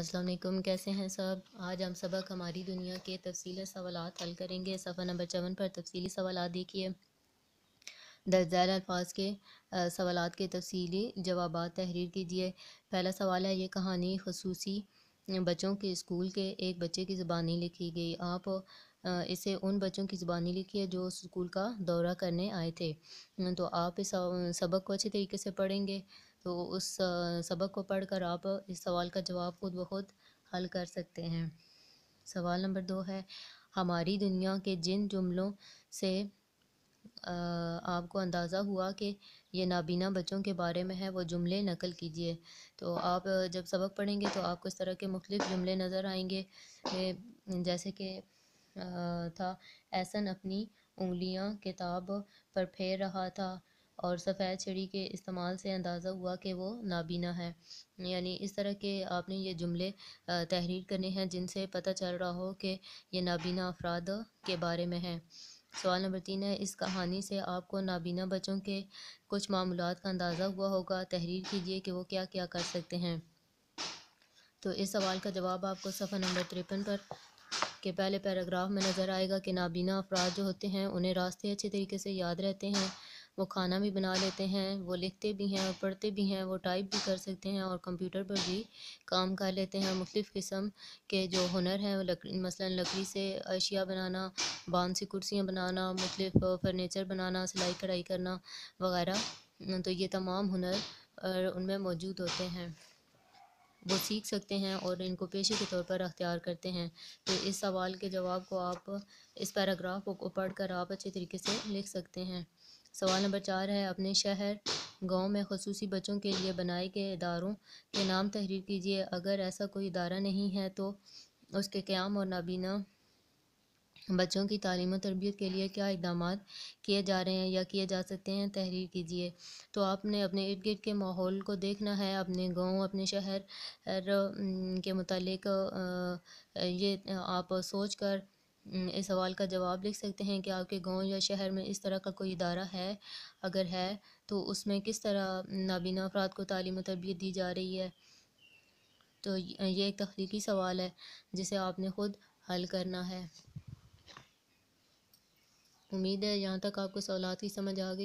अस्सलाम वालेकुम कैसे हैं सब आज हम सबक हमारी दुनिया के तफसीली सवाल हल करेंगे सफ़ा नंबर चवन पर तफसीली सवाल देखिए दर्जैल अल्फाज के सवाल के तफसीली जवाब तहरीर कीजिए पहला सवाल है ये कहानी खसूसी बच्चों के स्कूल के एक बच्चे की ज़बानी लिखी गई आप इसे उन बच्चों की ज़ुबानी लिखी है जो स्कूल का दौरा करने आए थे तो आप इस सबक को अच्छे तरीके से पढ़ेंगे तो उस सबक को पढ़कर आप इस सवाल का जवाब खुद ब खुद हल कर सकते हैं सवाल नंबर दो है हमारी दुनिया के जिन जुमलों से आपको अंदाज़ा हुआ कि ये नाबीना बच्चों के बारे में है वो जुमले नकल कीजिए तो आप जब सबक पढ़ेंगे तो आपको इस तरह के मुख्तु जुमले नज़र आएंगे जैसे कि था एहसन अपनी उंगलियां किताब पर फेर रहा था और सफ़ेद छड़ी के इस्तेमाल से अंदाज़ा हुआ कि वो नाबीना है यानी इस तरह के आपने ये जुमले तहरीर करने हैं जिनसे पता चल रहा हो कि ये नाबीना अफराद के बारे में हैं सवाल नंबर तीन है इस कहानी से आपको नाबीना बच्चों के कुछ मामूलत का अंदाज़ा हुआ होगा तहरीर कीजिए कि वो क्या क्या कर सकते हैं तो इस सवाल का जवाब आपको सफ़ा नंबर तिरपन पर के पहले पैराग्राफ में नज़र आएगा कि नाबीना अफराद जो होते हैं उन्हें रास्ते अच्छे तरीके से याद रहते हैं वो खाना भी बना लेते हैं वो लिखते भी हैं और पढ़ते भी हैं वो टाइप भी कर सकते हैं और कंप्यूटर पर भी काम कर लेते हैं मुख्तफ़ किस्म के जो हुनर हैं वो लकड़ी मसला लकड़ी से अशिया बनाना बांध से कुर्सियाँ बनाना मुख्तफ फर्नीचर बनाना सिलाई कढ़ाई करना वगैरह तो ये तमाम हुनर उनमें मौजूद होते हैं वो सीख सकते हैं और इनको पेशे के तौर पर अख्तियार करते हैं तो इस सवाल के जवाब को आप इस पैराग्राफ को पढ़ कर आप अच्छे तरीके से लिख सकते हैं सवाल नंबर चार है अपने शहर गांव में खसूस बच्चों के लिए बनाए गए इदारों के नाम तहरीर कीजिए अगर ऐसा कोई इदारा नहीं है तो उसके क्याम और नाबीना बच्चों की तालीम तरबियत के लिए क्या इकदाम किए जा रहे हैं या किए जा सकते हैं तहरीर कीजिए तो आपने अपने इर्द गिर्द के माहौल को देखना है अपने गांव अपने शहर के मतलब ये आप सोच कर इस सवाल का जवाब लिख सकते हैं कि आपके गांव या शहर में इस तरह का कोई इदारा है अगर है तो उसमें किस तरह नाबीना अफराद को तालीम तरबियत दी जा रही है तो ये एक तख्लीकी सवाल है जिसे आपने ख़ुद हल करना है उम्मीद है यहाँ तक आपको सवालात की समझ आ गई